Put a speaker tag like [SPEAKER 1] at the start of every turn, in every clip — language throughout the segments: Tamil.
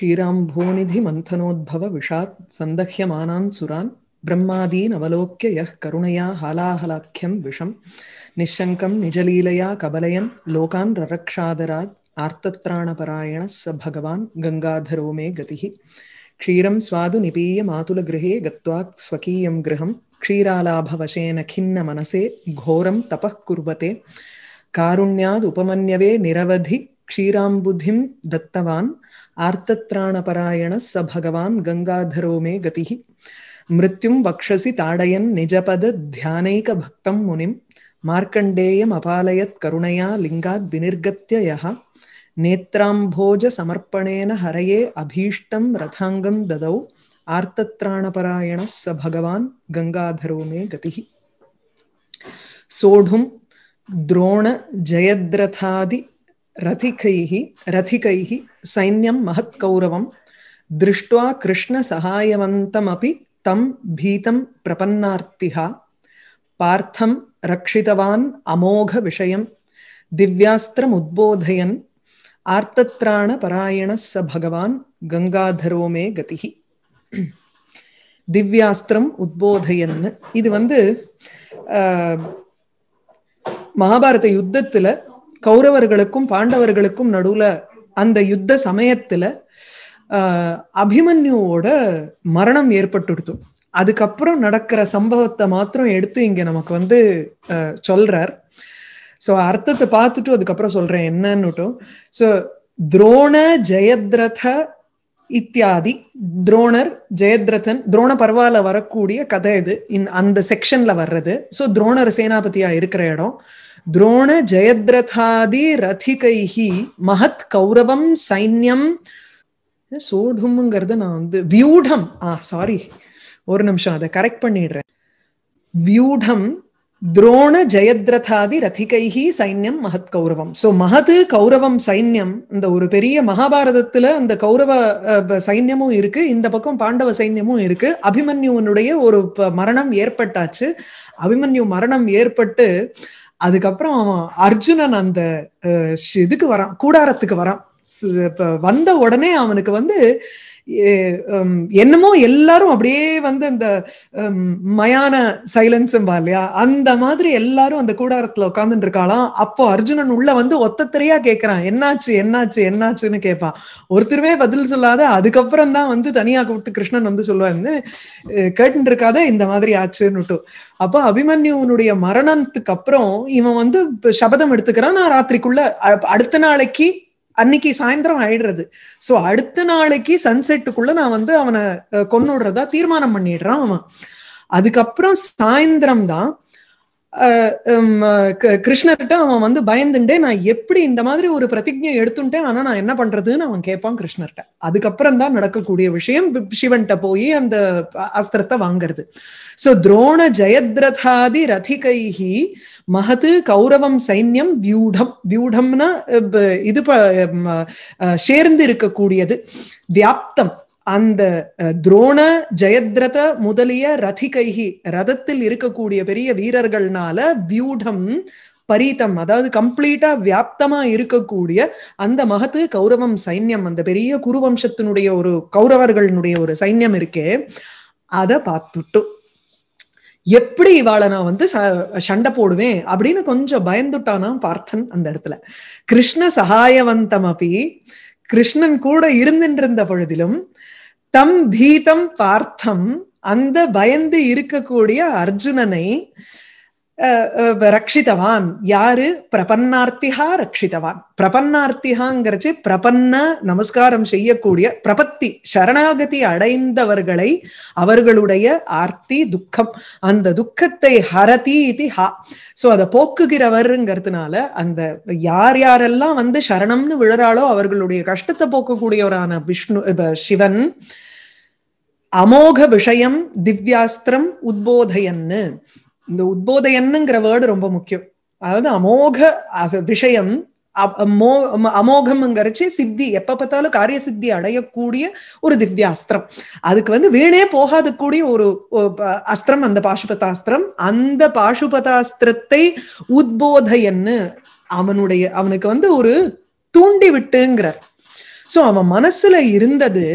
[SPEAKER 1] क्षीराम्भोनिधिमन्थनोद्भव विषात् सन्दह्यमानान् सुरान् ब्रह्मादीन् अवलोक्य यः करुणया हालाहलाख्यं विषं निःशङ्कं निजलीलया कबलयन् लोकान् ररक्षादरात् आर्तत्राणपरायणः स भगवान् गङ्गाधरो मे गतिः क्षीरं स्वादु निपीय मातुलगृहे गत्वा स्वकीयं गृहं क्षीरालाभवशेन खिन्न मनसे घोरं तपः कुर्वते कारुण्यादुपमन्यवे निरवधि क्षीराम्बुधिं दत्तवान् आर्तत्राणपरायणः स भगवान् गङ्गाधरो मे गतिः मृत्युं वक्षसि ताडयन् निजपदध्यानैकभक्तं मुनिं मार्कण्डेयमपालयत् करुणया लिङ्गाद् विनिर्गत्य यः नेत्राम्भोजसमर्पणेन हरये अभीष्टं रथाङ्गं ददौ आर्तत्राणपरायणः स भगवान् गङ्गाधरो मे गतिः द्रोण जयद्रथादि रथिकैः रथिकैः सैन्यं महत्कौरवं दृष्ट्वा कृष्णसहायवन्तमपि तं भीतं प्रपन्नार्तिः पार्थं रक्षितवान् अमोघविषयं दिव्यास्त्रमुद्बोधयन् आर्तत्राणपरायणः स भगवान् गङ्गाधरो मे गतिः திவ்யாஸ்திரம் உத்போதையன்னு இது வந்து மகாபாரத யுத்தத்துல கௌரவர்களுக்கும் பாண்டவர்களுக்கும் நடுவுல அந்த யுத்த சமயத்துல அபிமன்யுவோட மரணம் ஏற்பட்டுடுத்து அதுக்கப்புறம் நடக்கிற சம்பவத்தை மாத்திரம் எடுத்து இங்க நமக்கு வந்து சொல்றார் சோ அர்த்தத்தை பார்த்துட்டு அதுக்கப்புறம் சொல்றேன் என்னன்னுட்டும் சோ துரோண ஜெயத்ரத இத்தியாதி துரோணர் ஜெயத்ரதன் துரோண பர்வால வரக்கூடிய கதை இது இந்த அந்த செக்ஷன்ல வர்றது சோ துரோணர் சேனாபதியா இருக்கிற இடம் துரோண ஜெயத்ரதாதி ரதிகைஹி மகத் கௌரவம் சைன்யம் சோடும்ங்கிறத நான் வந்து வியூடம் ஆ சாரி ஒரு நிமிஷம் அதை கரெக்ட் பண்ணிடுறேன் வியூடம் துரோண ஜெயத்ரதாதி ரதிகைஹி சைன்யம் மகத் கௌரவம் ஸோ மகது கௌரவம் சைன்யம் இந்த ஒரு பெரிய மகாபாரதத்துல அந்த கௌரவ சைன்யமும் இருக்கு இந்த பக்கம் பாண்டவ சைன்யமும் இருக்கு அபிமன்யுனுடைய ஒரு மரணம் ஏற்பட்டாச்சு அபிமன்யு மரணம் ஏற்பட்டு அதுக்கப்புறம் அர்ஜுனன் அந்த இதுக்கு வரான் கூடாரத்துக்கு வரான் வந்த உடனே அவனுக்கு வந்து என்னமோ எல்லாரும் அப்படியே வந்து இந்த மயான சைலன்ஸும் இல்லையா அந்த மாதிரி எல்லாரும் அந்த கூடாரத்துல உட்காந்துட்டு இருக்காளாம் அப்போ அர்ஜுனன் உள்ள வந்து ஒத்தத்திரையா கேக்குறான் என்னாச்சு என்னாச்சு என்னாச்சுன்னு கேட்பான் ஒருத்தருமே பதில் சொல்லாத அதுக்கப்புறம் தான் வந்து தனியா கூப்பிட்டு கிருஷ்ணன் வந்து சொல்லுவாரு கேட்டுட்டு இருக்காத இந்த மாதிரி ஆச்சுன்னு அப்போ அபிமன்யுனுடைய மரணத்துக்கு அப்புறம் இவன் வந்து சபதம் எடுத்துக்கிறான் நான் ராத்திரிக்குள்ள அடுத்த நாளைக்கு அன்னைக்கு சாயந்தரம் ஆயிடுறது ஸோ அடுத்த நாளைக்கு சன்செட்டுக்குள்ள நான் வந்து அவனை கொன்னுடுறதா தீர்மானம் பண்ணிடுறான் அவன் அதுக்கப்புறம் சாயந்தரம் தான் கிருஷ்ணர்கிட்ட அவன் வந்து பயந்துட்டே நான் எப்படி இந்த மாதிரி ஒரு பிரதிஜை எடுத்துட்டேன் ஆனா நான் என்ன பண்றதுன்னு அவன் கேட்பான் கிருஷ்ணர்கிட்ட அதுக்கப்புறம் தான் நடக்கக்கூடிய விஷயம் சிவன்கிட்ட போய் அந்த அஸ்திரத்தை வாங்குறது சோ துரோண ஜெயத்ரதாதி ரதிகைஹி மகது கௌரவம் சைன்யம் வியூடம் வியூடம்னா இது சேர்ந்து இருக்கக்கூடியது வியாப்தம் அந்த துரோண ஜெயத்ரத முதலிய ரதிகைகி ரதத்தில் இருக்கக்கூடிய பெரிய வீரர்கள்னால வியூடம் பரீதம் அதாவது கம்ப்ளீட்டா வியாப்தமா இருக்கக்கூடிய அந்த மகத்து கௌரவம் சைன்யம் அந்த பெரிய குருவம்சத்தினுடைய ஒரு கௌரவர்களுடைய ஒரு சைன்யம் இருக்கே அதை பார்த்துட்டு எப்படி இவாளை நான் வந்து சண்டை போடுவேன் அப்படின்னு கொஞ்சம் பயந்துட்டானா பார்த்தன் அந்த இடத்துல கிருஷ்ண சகாயவந்தம் அப்படி கிருஷ்ணன் கூட இருந்துட்டு இருந்த பொழுதிலும் தம் பீதம் பார்த்தம் அந்த பயந்து இருக்கக்கூடிய அர்ஜுனனை ரக்ஷிதவான் யாரு பிரபன்னார்த்திகா ரக்ஷிதவான் பிரபன்னார்த்திகாங்கிறச்சு பிரபன்ன நமஸ்காரம் செய்யக்கூடிய பிரபத்தி சரணாகதி அடைந்தவர்களை அவர்களுடைய ஆர்த்தி துக்கம் அந்த துக்கத்தை ஹரதி இது ஹா ஸோ அதை போக்குகிறவருங்கிறதுனால அந்த யார் யாரெல்லாம் வந்து சரணம்னு விழறாளோ அவர்களுடைய கஷ்டத்தை போக்கக்கூடியவரான விஷ்ணு சிவன் அமோக விஷயம் திவ்யாஸ்திரம் உத்போதையன்னு இந்த உத்போதையன்னுங்கிற வேர்டு ரொம்ப முக்கியம் அதாவது அமோக விஷயம் அமோகம் சித்தி எப்ப பார்த்தாலும் காரிய சித்தி அடையக்கூடிய ஒரு திவ்ய அஸ்திரம் அதுக்கு வந்து வீணே போகாத கூடிய ஒரு அஸ்திரம் அந்த பாசுபதாஸ்திரம் அந்த பாசுபதாஸ்திரத்தை உத்போதையன்னு அவனுடைய அவனுக்கு வந்து ஒரு தூண்டி விட்டுங்கிறார் சோ அவன் மனசுல இருந்தது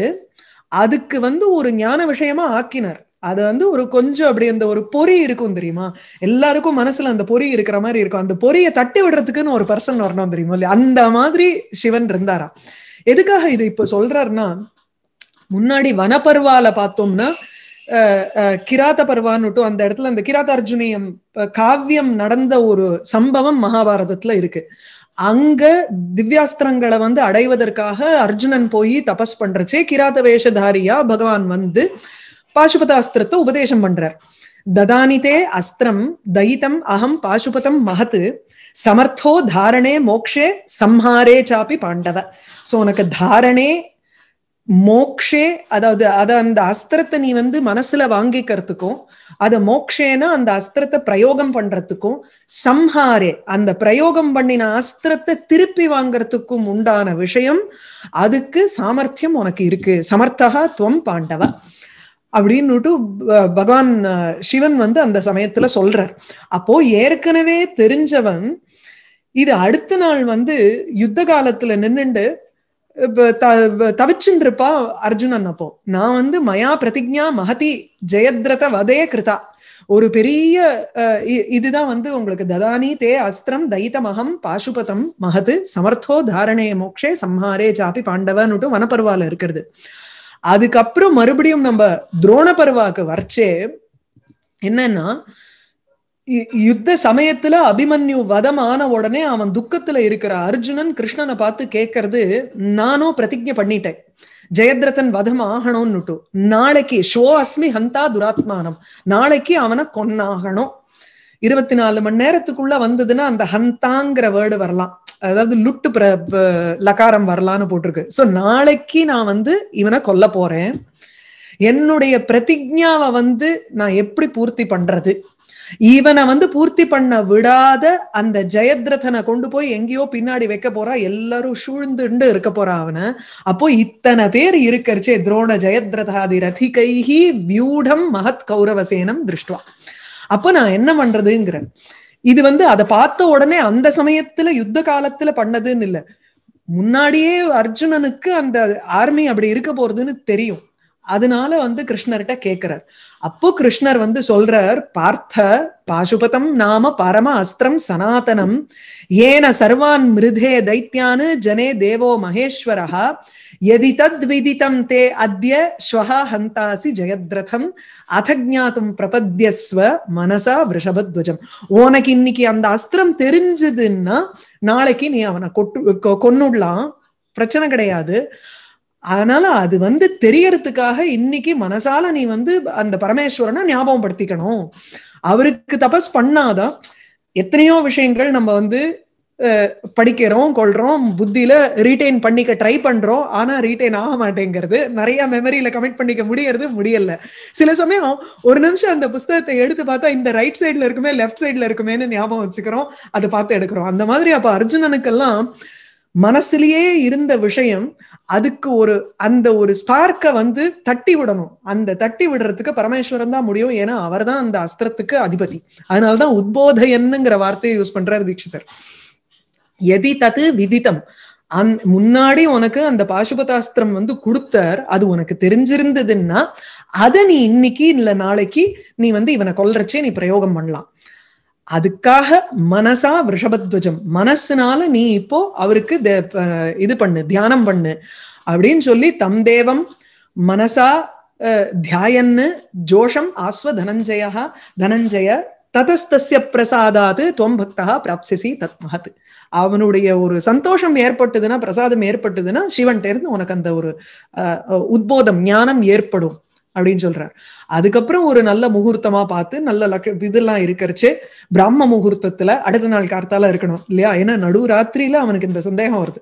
[SPEAKER 1] அதுக்கு வந்து ஒரு ஞான விஷயமா ஆக்கினார் அது வந்து ஒரு கொஞ்சம் அப்படி அந்த ஒரு பொறி இருக்கும் தெரியுமா எல்லாருக்கும் மனசுல அந்த பொறி இருக்கிற மாதிரி இருக்கும் அந்த பொறியை தட்டி விடுறதுக்குன்னு ஒரு பர்சன் வரணும் தெரியுமா இல்லையா அந்த மாதிரி சிவன் இருந்தாரா எதுக்காக இது இப்ப சொல்றாருன்னா முன்னாடி வனப்பருவால பார்த்தோம்னா கிராத பருவான்னுட்டு அந்த இடத்துல அந்த கிராத அர்ஜுனியம் காவியம் நடந்த ஒரு சம்பவம் மகாபாரதத்துல இருக்கு அங்க திவ்யாஸ்திரங்களை வந்து அடைவதற்காக அர்ஜுனன் போய் தபஸ் பண்றச்சே கிராத வேஷதாரியா பகவான் வந்து பாசுபத அஸ்திரத்தை உபதேசம் பண்றார் ததானிதே அஸ்திரம் தயிதம் அகம் பாசுபதம் மகத்து சமர்த்தோ தாரணே மோக்ஷே சம்ஹாரே சாப்பி பாண்டவ சோ உனக்கு தாரணே மோக்ஷே அதாவது அத அந்த அஸ்திரத்தை நீ வந்து மனசுல வாங்கிக்கிறதுக்கும் அத மோக்ஷேனா அந்த அஸ்திரத்தை பிரயோகம் பண்றதுக்கும் சம்ஹாரே அந்த பிரயோகம் பண்ணின அஸ்திரத்தை திருப்பி வாங்கறதுக்கும் உண்டான விஷயம் அதுக்கு சாமர்த்தியம் உனக்கு இருக்கு சமர்த்தகா துவம் பாண்டவ அப்படின்னுட்டு பகவான் சிவன் வந்து அந்த சமயத்துல சொல்றார் அப்போ ஏற்கனவே தெரிஞ்சவன் இது அடுத்த நாள் வந்து யுத்த காலத்துல நின்றுண்டு தவிச்சுன்னு இருப்பா அர்ஜுனன் அப்போ நான் வந்து மயா பிரதிஜா மகதி ஜெயத்ரத வதய கிருதா ஒரு பெரிய இதுதான் வந்து உங்களுக்கு ததானி தே அஸ்திரம் தைத்தமகம் பாசுபதம் மகது சமர்த்தோ தாரணே மோக்ஷே சம்ஹாரே ஜாபி பாண்டவன்னுட்டு வனப்பருவால இருக்கிறது அதுக்கப்புறம் மறுபடியும் நம்ம துரோண பருவாக்கு வரைச்சே என்னன்னா யுத்த சமயத்துல அபிமன்யு வதம் ஆன உடனே அவன் துக்கத்துல இருக்கிற அர்ஜுனன் கிருஷ்ணனை பார்த்து கேட்கறது நானும் பிரதிஜை பண்ணிட்டேன் ஜெயத்ரதன் வதம் ஆகணும்னுட்டு நாளைக்கு ஷோ அஸ்மி ஹந்தா துராத்மானம் நாளைக்கு அவனை கொன்னாகணும் இருபத்தி நாலு மணி நேரத்துக்குள்ள வந்ததுன்னா அந்த ஹந்தாங்கிற வேர்டு வரலாம் அதாவது லுட்டு பிர லகாரம் வரலான்னு போட்டிருக்கு ஸோ நாளைக்கு நான் வந்து இவனை கொல்ல போறேன் என்னுடைய பிரதிஜாவை வந்து நான் எப்படி பூர்த்தி பண்றது இவனை வந்து பூர்த்தி பண்ண விடாத அந்த ஜெயத்ரதனை கொண்டு போய் எங்கேயோ பின்னாடி வைக்க போறா எல்லாரும் சூழ்ந்துண்டு இருக்க போறா அவனை அப்போ இத்தனை பேர் இருக்கிறச்சே துரோண ஜெயத்ரதாதி ரதிகைஹி வியூடம் மகத் கௌரவசேனம் திருஷ்டுவா அப்ப நான் என்ன பண்றதுங்கிறேன் இது வந்து அதை பார்த்த உடனே அந்த சமயத்துல யுத்த காலத்துல பண்ணதுன்னு இல்லை முன்னாடியே அர்ஜுனனுக்கு அந்த ஆர்மி அப்படி இருக்க போறதுன்னு தெரியும் அதனால வந்து கிருஷ்ணர்கிட்ட கேட்கிறார் அப்போ கிருஷ்ணர் வந்து சொல்றார் பார்த்த பாசுபதம் நாம பரம அஸ்திரம் சனாதனம் ஏன சர்வான் மிருதே தைத்தியானு ஜனே தேவோ மகேஸ்வரஹா यदि तद्विदितं ते अद्य श्वः हन्तासि ஜெயத்ரதம் அதஜாத்தும் பிரபத்யஸ்வ மனசா விஷபத்வஜம் உனக்கு இன்னைக்கு அந்த அஸ்திரம் தெரிஞ்சதுன்னா நாளைக்கு நீ அவனை கொட்டு கொன்னுடலாம் பிரச்சனை கிடையாது அதனால அது வந்து தெரியறதுக்காக இன்னைக்கு மனசால நீ வந்து அந்த பரமேஸ்வரனை ஞாபகம் படுத்திக்கணும் அவருக்கு தபஸ் பண்ணாதான் எத்தனையோ விஷயங்கள் நம்ம வந்து படிக்கிறோம் கொள்றோம் புத்தியில ரீட்டைன் பண்ணிக்க ட்ரை பண்றோம் ஆனா ரீட்டைன் ஆக மாட்டேங்கிறது நிறைய மெமரியில கமெண்ட் பண்ணிக்க முடியறது முடியல சில சமயம் ஒரு நிமிஷம் அந்த புஸ்தகத்தை எடுத்து பார்த்தா இந்த ரைட் சைட்ல இருக்குமே லெஃப்ட் சைட்ல இருக்குமேன்னு ஞாபகம் வச்சுக்கிறோம் அதை பார்த்து எடுக்கிறோம் அந்த மாதிரி அப்ப அர்ஜுனனுக்கெல்லாம் மனசுலயே இருந்த விஷயம் அதுக்கு ஒரு அந்த ஒரு ஸ்பார்க்கை வந்து தட்டி விடணும் அந்த தட்டி விடுறதுக்கு பரமேஸ்வரன் தான் முடியும் ஏன்னா அவர் தான் அந்த அஸ்திரத்துக்கு அதிபதி அதனாலதான் உத்போதையன்னுங்கிற வார்த்தையை யூஸ் பண்றாரு தீட்சிதர் எதி தத்து விதிதம் அந் முன்னாடி உனக்கு அந்த பாசுபதாஸ்திரம் வந்து கொடுத்தார் அது உனக்கு தெரிஞ்சிருந்ததுன்னா அதை நீ இன்னைக்கு இல்ல நாளைக்கு நீ வந்து இவனை கொல்றச்சே நீ பிரயோகம் பண்ணலாம் அதுக்காக மனசா ரிஷபத்வஜம் மனசுனால நீ இப்போ அவருக்கு இது பண்ணு தியானம் பண்ணு அப்படின்னு சொல்லி தம் தேவம் மனசா தியாயன்னு ஜோஷம் ஆஸ்வ தனஞ்சயா தனஞ்சய ததஸ்தசிய பிரசாதாது துவம் பக்தா பிராப்சிசி தத் மகத் அவனுடைய ஒரு சந்தோஷம் ஏற்பட்டதுன்னா பிரசாதம் ஏற்பட்டதுன்னா சிவன் இருந்து உனக்கு அந்த ஒரு உத்போதம் ஞானம் ஏற்படும் அப்படின்னு சொல்றார் அதுக்கப்புறம் ஒரு நல்ல முகூர்த்தமா பார்த்து நல்ல லக் இதெல்லாம் இருக்கிறச்சு பிரம்ம முகூர்த்தத்துல அடுத்த நாள் கார்த்தால இருக்கணும் இல்லையா ஏன்னா நடு ராத்திரியில அவனுக்கு இந்த சந்தேகம் வருது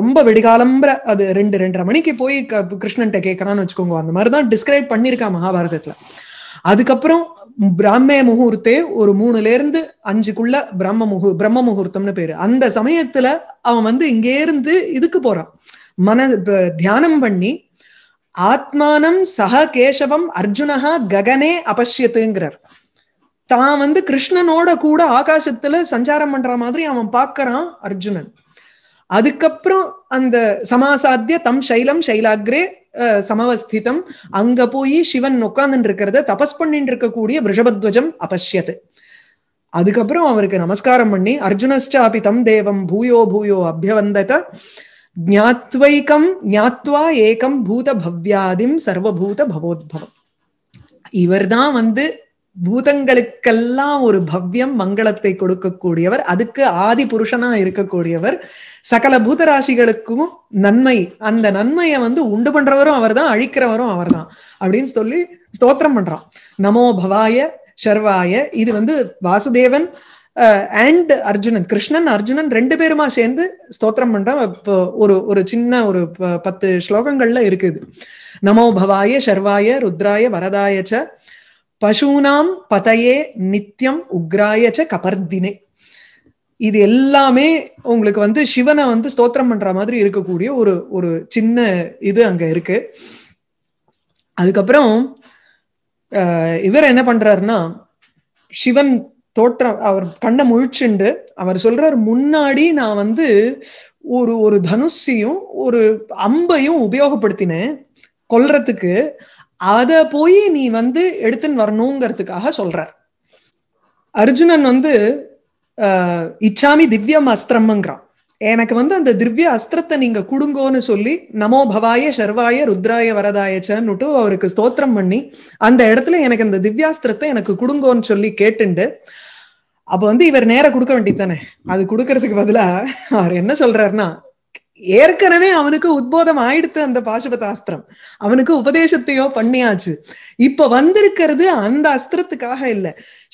[SPEAKER 1] ரொம்ப வெடிகாலம்புற அது ரெண்டு ரெண்டரை மணிக்கு போய் கிருஷ்ணன்ட்ட கேட்கறான்னு வச்சுக்கோங்க அந்த மாதிரிதான் டிஸ்கிரைப் பண்ணிருக்கா மகாபாரதத்துல அதுக்கப்புறம் பிரம்மே முகூர்த்தே ஒரு மூணுல இருந்து அஞ்சுக்குள்ள பிரம்ம முகு பிரம்ம முகூர்த்தம்னு பேரு அந்த சமயத்துல அவன் வந்து இங்கே இருந்து இதுக்கு போறான் மன தியானம் பண்ணி ஆத்மானம் சக கேசவம் அர்ஜுனஹா ககனே அபஷ்யத்துங்கிறார் தான் வந்து கிருஷ்ணனோட கூட ஆகாசத்துல சஞ்சாரம் பண்ற மாதிரி அவன் பார்க்கறான் அர்ஜுனன் அதுக்கப்புறம் அந்த சமாசாத்திய தம் சைலம் சைலாகிரே சமவஸ்திதம் அங்க போய் சிவன் உட்கார்ந்து இருக்கிறத தபஸ் பண்ணிட்டு இருக்கக்கூடிய பிருஷபத்வஜம் அபஷ்யத்து அதுக்கப்புறம் அவருக்கு நமஸ்காரம் பண்ணி அர்ஜுனஸ்டாபி தம் தேவம் பூயோ பூயோ அபியவந்தத ஜாத்வைக்கம் ஞாத்வா ஏகம் பூத பவ்யாதிம் சர்வபூத பவோத்பவம் இவர் தான் வந்து பூதங்களுக்கெல்லாம் ஒரு பவ்யம் மங்களத்தை கொடுக்கக்கூடியவர் அதுக்கு ஆதி புருஷனா இருக்கக்கூடியவர் சகல பூதராசிகளுக்கும் நன்மை அந்த நன்மையை வந்து உண்டு பண்றவரும் அவர் தான் அழிக்கிறவரும் அவர் தான் அப்படின்னு சொல்லி ஸ்தோத்திரம் பண்றான் நமோ பவாய ஷர்வாய இது வந்து வாசுதேவன் அண்ட் அர்ஜுனன் கிருஷ்ணன் அர்ஜுனன் ரெண்டு பேருமா சேர்ந்து ஸ்தோத்திரம் இப்போ ஒரு ஒரு சின்ன ஒரு பத்து ஸ்லோகங்கள்ல இருக்குது நமோ பவாய ஷர்வாய ருத்ராய வரதாய ச பசுனாம் பதையே நித்தியம் உக்ராய ச கபர்தினே இது எல்லாமே உங்களுக்கு வந்து சிவனை வந்து ஸ்தோத்திரம் பண்ற மாதிரி இருக்கக்கூடிய ஒரு ஒரு சின்ன இது அங்க இருக்கு அதுக்கப்புறம் இவர் என்ன பண்றாருன்னா சிவன் தோற்றம் அவர் கண்ணை முழிச்சுண்டு அவர் சொல்றார் முன்னாடி நான் வந்து ஒரு ஒரு தனுஷியும் ஒரு அம்பையும் உபயோகப்படுத்தினேன் கொல்றதுக்கு அத போய் நீ வந்து எடுத்துன்னு வரணுங்கிறதுக்காக சொல்றார் அர்ஜுனன் வந்து இச்சாமி திவ்யம் அஸ்திரம்ங்கிறான் எனக்கு வந்து அந்த திவ்ய அஸ்திரத்தை நீங்க குடுங்கோன்னு சொல்லி நமோ பவாய ஷர்வாய ருத்ராய வரதாயச்சன்னுட்டு அவருக்கு ஸ்தோத்திரம் பண்ணி அந்த இடத்துல எனக்கு அந்த திவ்யாஸ்திரத்தை எனக்கு குடுங்கோன்னு சொல்லி கேட்டுண்டு அப்ப வந்து இவர் நேர கொடுக்க வேண்டியதானே அது கொடுக்கறதுக்கு பதிலா அவர் என்ன சொல்றாருன்னா ஏற்கனவே அவனுக்கு உத்போதம் ஆயிடுத்து அந்த பாசுபத அஸ்திரம் அவனுக்கு உபதேசத்தையோ பண்ணியாச்சு இப்ப வந்திருக்கிறது அந்த அஸ்திரத்துக்காக இல்ல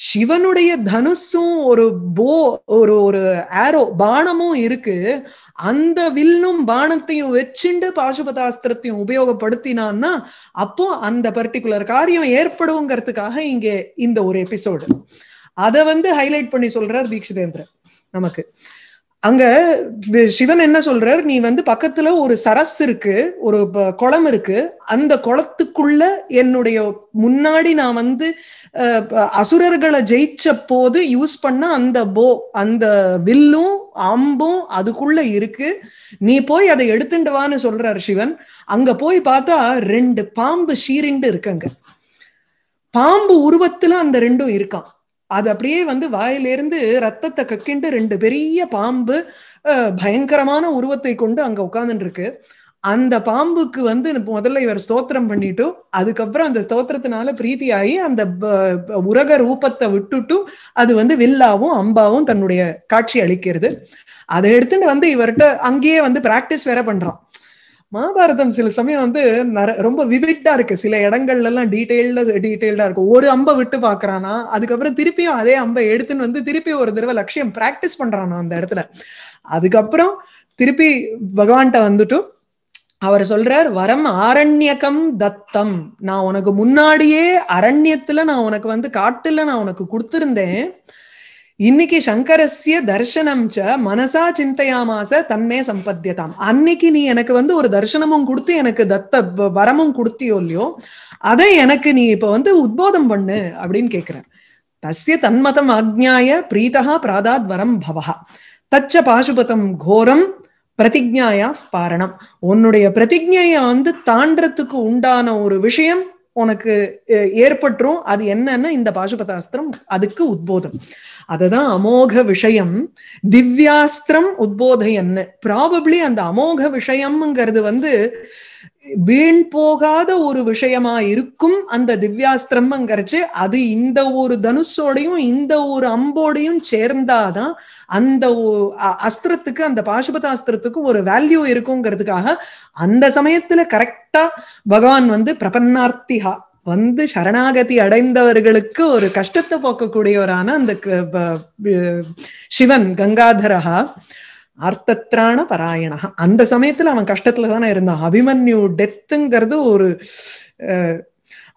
[SPEAKER 1] சிவனுடைய தனுசும் ஒரு போ ஒரு ஒரு ஆரோ பானமும் இருக்கு அந்த வில்லும் பானத்தையும் வச்சுண்டு பாசுபதாஸ்திரத்தையும் உபயோகப்படுத்தினான்னா அப்போ அந்த பர்டிகுலர் காரியம் ஏற்படுங்கிறதுக்காக இங்கே இந்த ஒரு எபிசோடு அதை வந்து ஹைலைட் பண்ணி சொல்றார் தீக்ஷிதேந்திரன் நமக்கு அங்க சிவன் என்ன சொல்றார் நீ வந்து பக்கத்துல ஒரு சரஸ் இருக்கு ஒரு குளம் இருக்கு அந்த குளத்துக்குள்ள என்னுடைய முன்னாடி நான் வந்து அசுரர்களை ஜெயிச்ச போது யூஸ் பண்ண அந்த போ அந்த வில்லும் அம்பும் அதுக்குள்ள இருக்கு நீ போய் அதை எடுத்துட்டுவான்னு வான்னு சொல்றாரு சிவன் அங்க போய் பார்த்தா ரெண்டு பாம்பு ஷீரிண்டு இருக்குங்க பாம்பு உருவத்துல அந்த ரெண்டும் இருக்கான் அது அப்படியே வந்து வாயிலிருந்து ரத்தத்தை கக்கிண்டு ரெண்டு பெரிய பாம்பு பயங்கரமான உருவத்தை கொண்டு அங்க உட்காந்துருக்கு அந்த பாம்புக்கு வந்து முதல்ல இவர் ஸ்தோத்திரம் பண்ணிட்டு அதுக்கப்புறம் அந்த ஸ்தோத்திரத்தினால பிரீத்தி ஆகி அந்த உரக ரூபத்தை விட்டுட்டும் அது வந்து வில்லாவும் அம்பாவும் தன்னுடைய காட்சி அளிக்கிறது அதை எடுத்துட்டு வந்து இவர்கிட்ட அங்கேயே வந்து பிராக்டிஸ் வேற பண்றான் மகாபாரதம் சில சமயம் வந்து ரொம்ப விவிட்டா இருக்கு சில இடங்கள்ல எல்லாம் டீட்டெயில்டா டீட்டெயில்டா இருக்கும் ஒரு அம்பை விட்டு பாக்குறானா அதுக்கப்புறம் திருப்பியும் அதே அம்பை எடுத்துன்னு வந்து திருப்பி ஒரு தடவை லட்சியம் பிராக்டிஸ் பண்றானா அந்த இடத்துல அதுக்கப்புறம் திருப்பி பகவான்கிட்ட வந்துட்டு அவர் சொல்றார் வரம் ஆரண்யகம் தத்தம் நான் உனக்கு முன்னாடியே அரண்யத்துல நான் உனக்கு வந்து காட்டுல நான் உனக்கு கொடுத்திருந்தேன் இன்னைக்கு சங்கரஸ்ய தர்சனம் ச மனசா சிந்தையாமாச தன்மே சம்பத்தியதாம் அன்னைக்கு நீ எனக்கு வந்து ஒரு தர்சனமும் கொடுத்து எனக்கு தத்த வரமும் கொடுத்தியோ இல்லையோ அதை எனக்கு நீ இப்ப வந்து உத்போதம் பண்ணு அப்படின்னு கேக்குற தஸ்ய தன்மதம் ஆக்ஞாய பிரீதா பிராதாத் வரம் பவஹா தச்ச பாசுபதம் கோரம் பிரதிஜாயா பாரணம் உன்னுடைய பிரதிஜையை வந்து தாண்டத்துக்கு உண்டான ஒரு விஷயம் உனக்கு ஏற்பட்டுரும் அது என்னன்னா இந்த பாசுபதாஸ்திரம் அதுக்கு உத்போதம் அததான் அமோக விஷயம் திவ்யாஸ்திரம் உத்போத என்ன ப்ராபப்ளி அந்த அமோக விஷயம்ங்கிறது வந்து வீண் போகாத ஒரு விஷயமா இருக்கும் அந்த திவ்யாஸ்திரம்ங்கிறச்சு அது இந்த ஒரு தனுஷோடையும் இந்த ஒரு அம்போடையும் சேர்ந்தாதான் அந்த அஸ்திரத்துக்கு அந்த பாசுபதாஸ்திரத்துக்கும் ஒரு வேல்யூ இருக்குங்கிறதுக்காக அந்த சமயத்துல கரெக்டா பகவான் வந்து பிரபன்னார்த்திகா வந்து சரணாகதி அடைந்தவர்களுக்கு ஒரு கஷ்டத்தை போக்கக்கூடியவரான அந்த சிவன் கங்காதரஹா அர்த்தத்திரான பராயணா அந்த சமயத்துல அவன் கஷ்டத்துல தானே இருந்தான் அபிமன்யு டெத்துங்கிறது ஒரு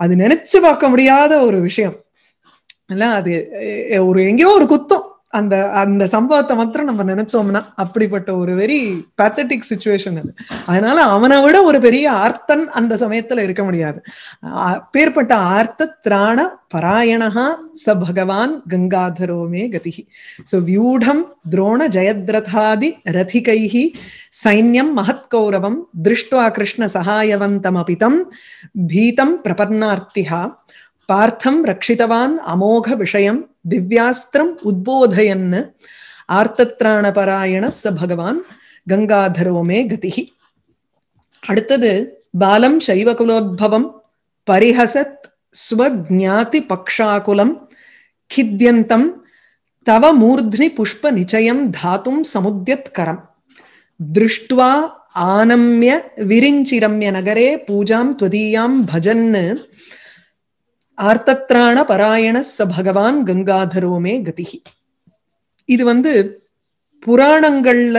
[SPEAKER 1] அது நினைச்சு பார்க்க முடியாத ஒரு விஷயம் இல்ல அது ஒரு எங்கேயோ ஒரு குத்தம் அந்த அந்த சம்பவத்தை மாத்திரம் நம்ம நினைச்சோம்னா அப்படிப்பட்ட ஒரு வெரி பேத்தட்டிக் சுச்சுவேஷன் அது அதனால அவனை விட ஒரு பெரிய ஆர்த்தன் அந்த சமயத்துல இருக்க முடியாது பேர்பட்ட ஆர்த்த திராண பராயணஹா ச பகவான் கங்காதரோமே கதி சோ வியூடம் துரோண ஜயதிரதாதி ரதிகைஹி சைன்யம் கௌரவம் திருஷ்டுவா கிருஷ்ண சகாயவந்தமபிதம் பீதம் பிரபன்னார்த்திஹா பார்த்தம் ரட்சித்தவான் அமோக விஷயம் திவ்யாஸ்திரம் உத்போதயன்னு ஆர்த்தத்ராண பராயண ச பகவான் கங்காதரோமே கதிகி அடுத்தது பாலம் சைவகுலோத்பவம் பரிஹசத் ஸ்வஜாதி பக்ஷாகுலம் கித்யந்தம் தவ மூர்த்னி புஷ்ப நிச்சயம் தாத்தும் சமுத்தியத் கரம் திருஷ்டுவா ஆனம்ய விரிஞ்சிரம்ய நகரே பூஜாம் துவதீயாம் பஜன்னு ஆர்த்தத்ராண பராயண ச பகவான் கங்காதரோமே கதிகி இது வந்து புராணங்கள்ல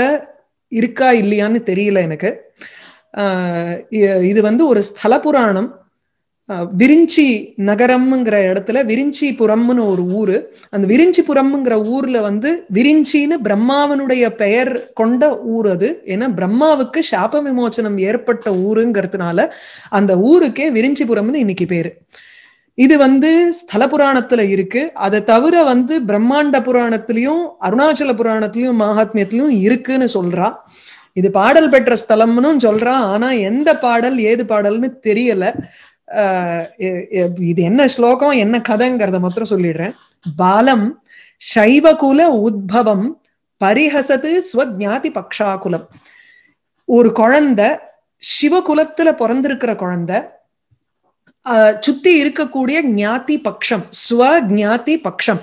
[SPEAKER 1] இருக்கா இல்லையான்னு தெரியல எனக்கு இது வந்து ஒரு ஸ்தல புராணம் விரிஞ்சி நகரம்ங்கிற இடத்துல விரிஞ்சிபுரம்னு ஒரு ஊரு அந்த விரிஞ்சிபுரம்ங்கிற ஊர்ல வந்து விரிஞ்சின்னு பிரம்மாவனுடைய பெயர் கொண்ட ஊர் அது ஏன்னா பிரம்மாவுக்கு சாப விமோச்சனம் ஏற்பட்ட ஊருங்கிறதுனால அந்த ஊருக்கே விரிஞ்சிபுரம்னு இன்னைக்கு பேரு இது வந்து ஸ்தல புராணத்துல இருக்கு அதை தவிர வந்து பிரம்மாண்ட புராணத்திலையும் அருணாச்சல புராணத்திலையும் மகாத்மியத்திலையும் இருக்குன்னு சொல்றா இது பாடல் பெற்ற ஸ்தலம்னு சொல்றா ஆனா எந்த பாடல் ஏது பாடல்னு தெரியல இது என்ன ஸ்லோகம் என்ன கதைங்கிறத மாத்திரம் சொல்லிடுறேன் பாலம் சைவகுல உத்பவம் பரிஹசது ஸ்வஜாதி பக்ஷாகுலம் ஒரு குழந்தை சிவகுலத்துல பிறந்திருக்கிற குழந்தை சுத்தி இருக்கக்கூடிய ஞாதி பக்ஷம் ஸ்வ ஞாதி பக்ஷம்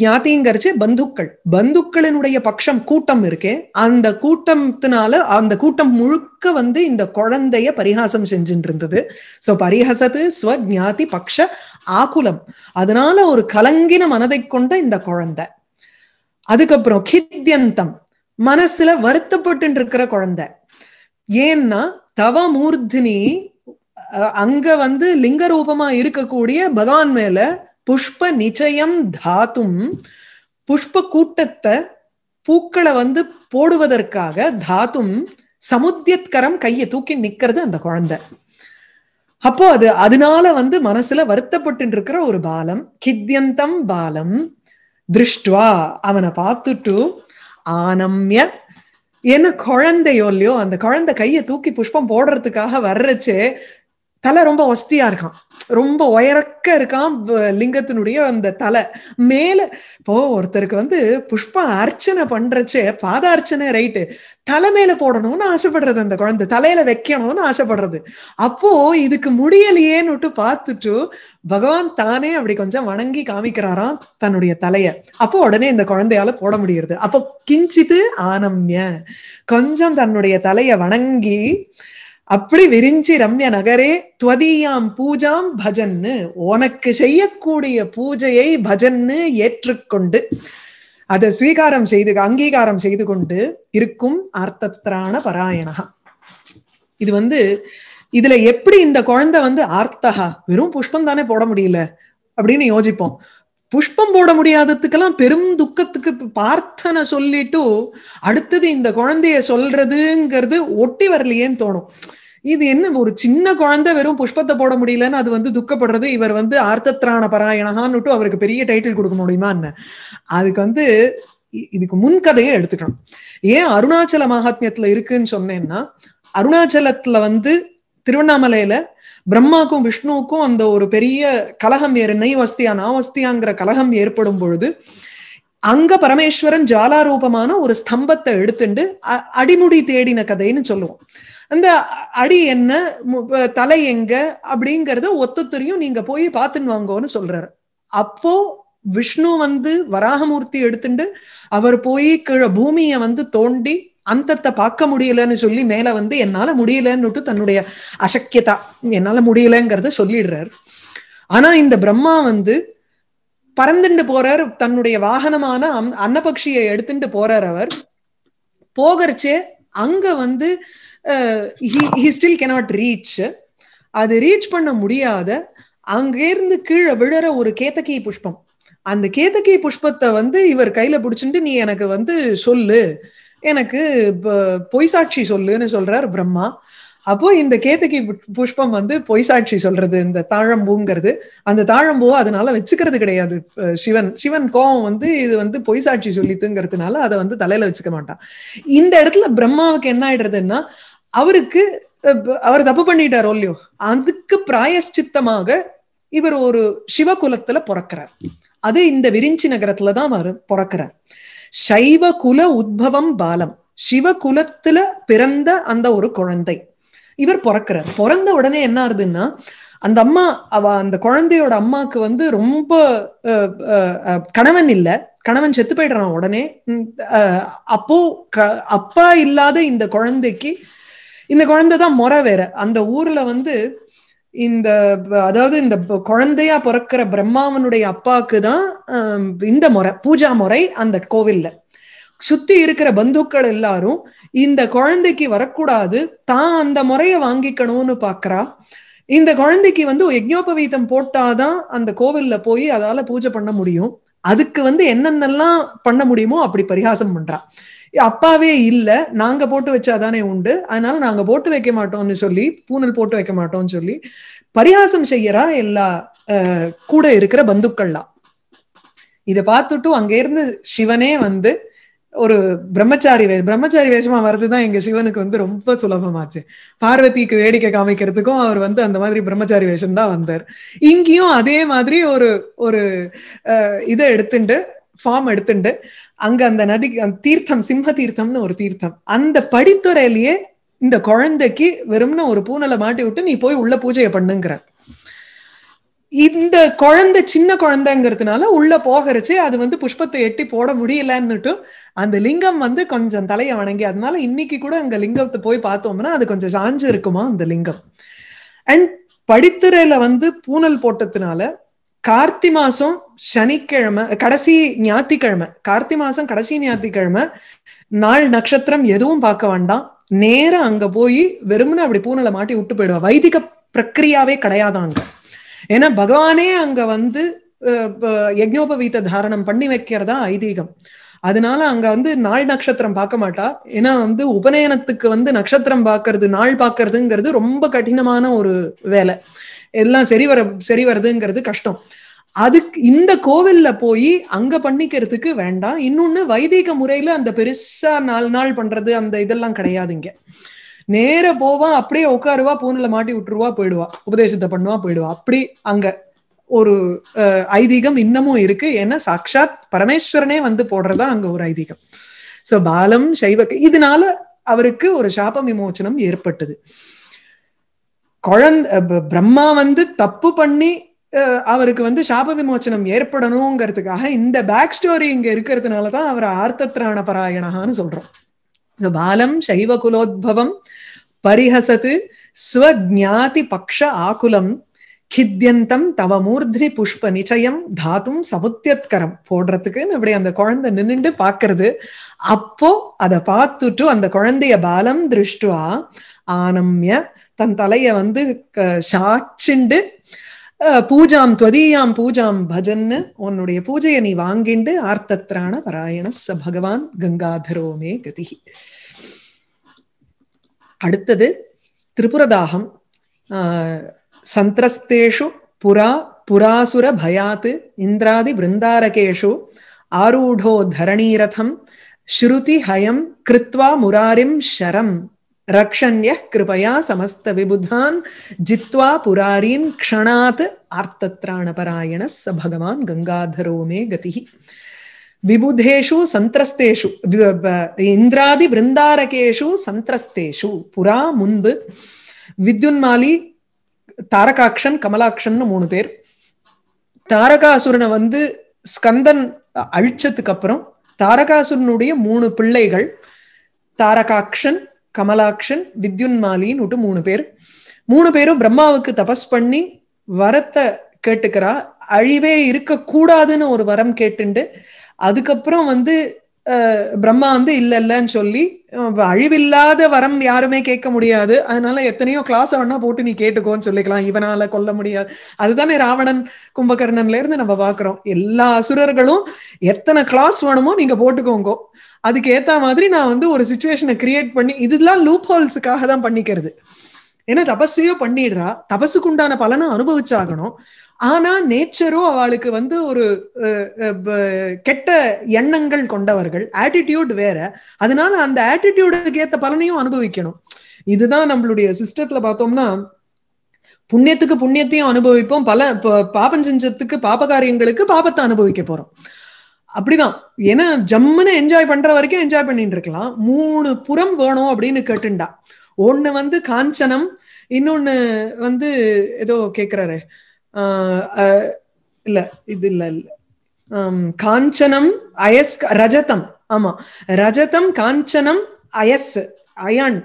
[SPEAKER 1] ஞாதிங்கிறச்சு பந்துக்கள் பந்துக்களினுடைய பக்ஷம் கூட்டம் இருக்கே அந்த கூட்டத்தினால அந்த கூட்டம் முழுக்க வந்து இந்த குழந்தைய பரிகாசம் செஞ்சுட்டு இருந்தது சோ பரிகசது ஸ்வ ஞாதி பக்ஷ ஆகுலம் அதனால ஒரு கலங்கின மனதை கொண்ட இந்த குழந்தை அதுக்கப்புறம் கித்தியந்தம் மனசுல வருத்தப்பட்டு இருக்கிற குழந்தை ஏன்னா தவமூர்தினி அங்க வந்து லிங்க ரூபமா இருக்கக்கூடிய பகவான் மேல புஷ்ப நிச்சயம் தாத்தும் புஷ்ப கூட்டத்தை பூக்களை வந்து போடுவதற்காக தாத்தும் சமுத்தியத்கரம் கையை தூக்கி நிக்கிறது அந்த குழந்தை அப்போ அது அதனால வந்து மனசுல வருத்தப்பட்டு இருக்கிற ஒரு பாலம் கித்தியந்தம் பாலம் திருஷ்டுவா அவனை பார்த்துட்டு ஆனம்ய என்ன குழந்தையோ இல்லையோ அந்த குழந்தை கையை தூக்கி புஷ்பம் போடுறதுக்காக வர்றச்சே தலை ரொம்ப ஒஸ்தியா இருக்கான் ரொம்ப உயரக்க இருக்கான் லிங்கத்தினுடைய அந்த தலை மேல இப்போ ஒருத்தருக்கு வந்து புஷ்பா அர்ச்சனை பண்றச்சே பாத அர்ச்சனை ரைட்டு தலை மேல போடணும்னு ஆசைப்படுறது அந்த குழந்தை தலையில வைக்கணும்னு ஆசைப்படுறது அப்போ இதுக்கு முடியலையேன்னுட்டு பார்த்துட்டு பகவான் தானே அப்படி கொஞ்சம் வணங்கி காமிக்கிறாராம் தன்னுடைய தலைய அப்போ உடனே இந்த குழந்தையால போட முடியறது அப்போ கிஞ்சித்து ஆனம்ய கொஞ்சம் தன்னுடைய தலைய வணங்கி அப்படி விரிஞ்சி ரம்ய நகரே துவதீயாம் பூஜாம் பஜன்னு உனக்கு செய்யக்கூடிய பூஜையை பஜன்னு ஏற்றுக்கொண்டு அதை ஸ்வீகாரம் செய்து அங்கீகாரம் செய்து கொண்டு இருக்கும் ஆர்த்தத்திரான பராயணகா இது வந்து இதுல எப்படி இந்த குழந்தை வந்து ஆர்த்தகா வெறும் புஷ்பம் தானே போட முடியல அப்படின்னு யோசிப்போம் புஷ்பம் போட முடியாததுக்கெல்லாம் பெரும் துக்கத்துக்கு பார்த்தனை சொல்லிட்டு அடுத்தது இந்த குழந்தைய சொல்றதுங்கிறது ஒட்டி வரலையேன்னு தோணும் இது என்ன ஒரு சின்ன குழந்தை வெறும் புஷ்பத்தை போட முடியலன்னு அது வந்து துக்கப்படுறது இவர் வந்து ஆர்த்தத்ராண பராயணகான்னுட்டு அவருக்கு பெரிய டைட்டில் கொடுக்க முடியுமா என்ன அதுக்கு வந்து இதுக்கு முன்கதையை எடுத்துக்கணும் ஏன் அருணாச்சல மகாத்மியத்துல இருக்குன்னு சொன்னேன்னா அருணாச்சலத்துல வந்து திருவண்ணாமலையில பிரம்மாக்கும் விஷ்ணுவுக்கும் அந்த ஒரு பெரிய கலகம் ஏறு நெய் வஸ்தியா நாவஸ்தியாங்கிற வஸ்தியாங்கிற கலகம் ஏற்படும் பொழுது அங்க பரமேஸ்வரன் ஜாலாரூபமான ஒரு ஸ்தம்பத்தை எடுத்துண்டு அடிமுடி தேடின கதைன்னு சொல்லுவோம் அந்த அடி என்ன தலை எங்க அப்படிங்கறத ஒத்துத்தரையும் நீங்க போய் பார்த்துன்னு வாங்கோன்னு சொல்றாரு அப்போ விஷ்ணு வந்து வராகமூர்த்தி எடுத்துட்டு அவர் போய் கீழே பூமியை வந்து தோண்டி அந்தத்தை பார்க்க முடியலன்னு சொல்லி மேல வந்து என்னால முடியலன்னு தன்னுடைய அசக்கியதா என்னால முடியலங்கிறத சொல்லிடுறாரு ஆனா இந்த பிரம்மா வந்து பறந்துட்டு போறார் தன்னுடைய வாகனமான அன்னபக்ஷியை எடுத்துட்டு போறார் அவர் போகிறச்சே அங்க வந்து ஹி ஸ்டில் கெனாட் ரீச் அது ரீச் பண்ண முடியாத அங்கேருந்து கீழே விழற ஒரு கேத்தகி புஷ்பம் அந்த கேத்தகி புஷ்பத்தை வந்து இவர் கையில பிடிச்சிட்டு நீ எனக்கு வந்து சொல்லு எனக்கு பொய் சாட்சி சொல்லுன்னு சொல்றார் பிரம்மா அப்போ இந்த கேத்தகி புஷ்பம் வந்து பொய் சாட்சி சொல்றது இந்த தாழம்பூங்கிறது அந்த தாழம்பூவை அதனால வச்சுக்கிறது கிடையாது சிவன் சிவன் கோவம் வந்து இது வந்து பொய் சாட்சி சொல்லித்துங்கிறதுனால அதை வந்து தலையில வச்சுக்க மாட்டான் இந்த இடத்துல பிரம்மாவுக்கு என்ன ஆயிடுறதுன்னா அவருக்கு அவர் தப்பு பண்ணிட்டாரோ இல்லையோ அதுக்கு பிராயஷ்சித்தமாக இவர் ஒரு சிவகுலத்துல பிறக்கிறார் அது இந்த விரிஞ்சி நகரத்துலதான் அவர் பிறக்கிறார் சைவ குல உத்பவம் பாலம் சிவ குலத்துல பிறந்த அந்த ஒரு குழந்தை இவர் பிறக்கிறார் பிறந்த உடனே என்ன ஆகுதுன்னா அந்த அம்மா அவ அந்த குழந்தையோட அம்மாவுக்கு வந்து ரொம்ப கணவன் இல்லை கணவன் செத்து போயிடுறான் உடனே அப்போ அப்பா இல்லாத இந்த குழந்தைக்கு இந்த குழந்தை தான் முறை வேற அந்த ஊர்ல வந்து இந்த அதாவது இந்த குழந்தையா பிறக்கிற பிரம்மாவனுடைய அப்பாவுக்கு தான் இந்த முறை பூஜா முறை அந்த கோவில்ல சுத்தி இருக்கிற பந்துக்கள் எல்லாரும் இந்த குழந்தைக்கு வரக்கூடாது தான் அந்த முறைய வாங்கிக்கணும்னு பாக்குறா இந்த குழந்தைக்கு வந்து யஜ்னோபவீதம் போட்டாதான் அந்த கோவில்ல போய் அதால பூஜை பண்ண முடியும் அதுக்கு வந்து என்னென்னலாம் பண்ண முடியுமோ அப்படி பரிகாசம் பண்றான் அப்பாவே இல்ல நாங்க போட்டு வச்சாதானே உண்டு அதனால நாங்க போட்டு வைக்க மாட்டோம்னு சொல்லி பூனல் போட்டு வைக்க மாட்டோம்னு சொல்லி பரிகாசம் செய்யறா எல்லா கூட இருக்கிற பந்துக்கள்லாம் இதை பார்த்துட்டு அங்க இருந்து சிவனே வந்து ஒரு பிரம்மச்சாரி வே பிரம்மச்சாரி வேஷமா வர்றதுதான் எங்க சிவனுக்கு வந்து ரொம்ப சுலபமாச்சு பார்வதிக்கு வேடிக்கை காமிக்கிறதுக்கும் அவர் வந்து அந்த மாதிரி பிரம்மச்சாரி வேஷம் தான் வந்தார் இங்கேயும் அதே மாதிரி ஒரு ஒரு இதை எடுத்துட்டு ஃபார்ம் எடுத்துட்டு அங்க அந்த நதி தீர்த்தம் சிம்ம தீர்த்தம்னு ஒரு தீர்த்தம் அந்த படித்துறையிலேயே இந்த குழந்தைக்கு வெறும்னா ஒரு பூனலை மாட்டி விட்டு நீ போய் உள்ள பூஜையை பண்ணுங்கிற இந்த குழந்தை சின்ன குழந்தைங்கிறதுனால உள்ள போகிறச்சு அது வந்து புஷ்பத்தை எட்டி போட முடியலன்னுட்டு அந்த லிங்கம் வந்து கொஞ்சம் தலையை வணங்கி அதனால இன்னைக்கு கூட அங்க லிங்கத்தை போய் பார்த்தோம்னா அது கொஞ்சம் சாஞ்சு இருக்குமா அந்த லிங்கம் அண்ட் படித்துறையில வந்து பூனல் போட்டதுனால கார்த்தி மாசம் சனிக்கிழமை கடைசி ஞாயிற்றுக்கிழமை கார்த்தி மாசம் கடைசி ஞாயிற்றுக்கிழமை நாள் நட்சத்திரம் எதுவும் பார்க்க வேண்டாம் நேரம் அங்க போய் வெறும்னு அப்படி பூனல மாட்டி விட்டு போயிடுவா வைதிக பிரக்கிரியாவே கிடையாதாங்க ஏன்னா பகவானே அங்க வந்து யக்ஞோபவீத தாரணம் பண்ணி வைக்கிறதா ஐதீகம் அதனால அங்க வந்து நாள் நட்சத்திரம் பார்க்க மாட்டா ஏன்னா வந்து உபநயனத்துக்கு வந்து நட்சத்திரம் பார்க்கறது நாள் பார்க்கறதுங்கிறது ரொம்ப கடினமான ஒரு வேலை எல்லாம் சரி வர சரி வருதுங்கிறது கஷ்டம் அதுக்கு இந்த கோவில்ல போய் அங்க பண்ணிக்கிறதுக்கு வேண்டாம் இன்னொன்னு வைதிக முறையில அந்த பெருசா நாலு நாள் பண்றது அந்த இதெல்லாம் கிடையாதுங்க நேர போவா அப்படியே உட்காருவா பூனில மாட்டி விட்டுருவா போயிடுவா உபதேசத்தை பண்ணுவா போயிடுவா அப்படி அங்க ஒரு ஐதீகம் இன்னமும் இருக்கு ஏன்னா சாக்ஷாத் பரமேஸ்வரனே வந்து போடுறதா அங்க ஒரு ஐதீகம் சோ பாலம் சைவ இதனால அவருக்கு ஒரு சாப விமோச்சனம் ஏற்பட்டது குழந்த பிரம்மா வந்து தப்பு பண்ணி அவருக்கு வந்து சாப விமோச்சனம் ஏற்படணுங்கிறதுக்காக இந்த பேக் ஸ்டோரி இங்க இருக்கிறதுனால தான் அவர் ஆர்த்தத்ராண பராயணகான்னு சொல்றோம் பாலம் சைவ குலோத்பவம் பரிஹசத்து ஸ்வஜாதி பக்ஷ ஆகுலம் கித்தியந்தம் தவ மூர்தி புஷ்ப நிச்சயம் தாத்தும் சமுத்தியத்கரம் போடுறதுக்குன்னு இப்படி அந்த குழந்தை நின்னுண்டு பாக்குறது அப்போ அதை பார்த்துட்டு அந்த குழந்தைய பாலம் திருஷ்டுவா ஆனம்ய தன் தலைய வந்து சாச்சிண்டு பூஜாம் துவதீயாம் பூஜாம் பஜன்னு உன்னுடைய பூஜையை நீ வாங்கிண்டு ஆர்த்தத்ராண பராயண ச பகவான் கங்காதரோமே கதி அடுத்தது திரிபுரதாகம் சந்திரஸ்தேஷு புரா புராசுர பயாத் இந்திராதி பிருந்தாரகேஷு ஆரூடோ தரணீரதம் ஸ்ருதி ஹயம் கிருத்வா முராரிம் ஷரம் ரக்ஷன்ய கிருபயா சமஸ்த விபுதான் ஜித்வா புராரீன் க்ஷணாத் ஆர்த்தத்ராணபராயண ச பகவான் கங்காதரோ மே கதி விபுதேஷு சந்திரஸ்தேஷு இந்திராதி பிருந்தாரகேஷு சந்திரஸ்தேஷு புறா முன்பு வித்யுன்மாலி தாரகாட்சன் கமலாட்சன் மூணு பேர் தாரகாசுரனை வந்து ஸ்கந்தன் அழிச்சதுக்கு அப்புறம் தாரகாசுரனுடைய மூணு பிள்ளைகள் தாரகாட்சன் கமலாக்ஷன் வித்யுன்மாலின்னு விட்டு மூணு பேர் மூணு பேரும் பிரம்மாவுக்கு தபஸ் பண்ணி வரத்தை கேட்டுக்கிறா அழிவே இருக்கக்கூடாதுன்னு ஒரு வரம் கேட்டுண்டு அதுக்கப்புறம் வந்து பிரம்மா வந்து இல்ல இல்லன்னு சொல்லி அழிவில்லாத வரம் யாருமே கேட்க முடியாது அதனால எத்தனையோ கிளாஸ் வேணா போட்டு நீ கேட்டுக்கோன்னு சொல்லிக்கலாம் இவனால கொல்ல முடியாது அதுதானே ராவணன் கும்பகர்ணன்ல இருந்து நம்ம பாக்குறோம் எல்லா அசுரர்களும் எத்தனை கிளாஸ் வேணுமோ நீங்க போட்டுக்கோங்கோ அதுக்கு ஏத்த மாதிரி நான் வந்து ஒரு சுச்சுவேஷனை கிரியேட் பண்ணி இதெல்லாம் லூப் ஹோல்ஸுக்காக தான் பண்ணிக்கிறது ஏன்னா தபஸையோ பண்ணிடுறா தபசுக்குண்டான உண்டான பலனை அனுபவிச்சாகணும் ஆனா நேச்சரும் அவளுக்கு வந்து ஒரு கெட்ட எண்ணங்கள் கொண்டவர்கள் ஆட்டிடியூட் வேற அதனால அந்த ஆட்டிடியூடுக்கு ஏத்த பலனையும் அனுபவிக்கணும் இதுதான் நம்மளுடைய சிஸ்டத்துல பார்த்தோம்னா புண்ணியத்துக்கு புண்ணியத்தையும் அனுபவிப்போம் பல பாபம் செஞ்சத்துக்கு பாபகாரியங்களுக்கு காரியங்களுக்கு பாபத்தை அனுபவிக்க போறோம் அப்படிதான் ஏன்னா ஜம்முன்னு என்ஜாய் பண்ற வரைக்கும் என்ஜாய் பண்ணிட்டு இருக்கலாம் மூணு புறம் வேணும் அப்படின்னு கேட்டுண்டா ஒண்ணு வந்து காஞ்சனம் இன்னொன்னு வந்து ஏதோ கேக்குறாரு இல்ல இது இல்ல இல்ல காஞ்சனம் அயஸ் ரஜதம் ஆமா ரஜதம் காஞ்சனம் அயஸ் அயன்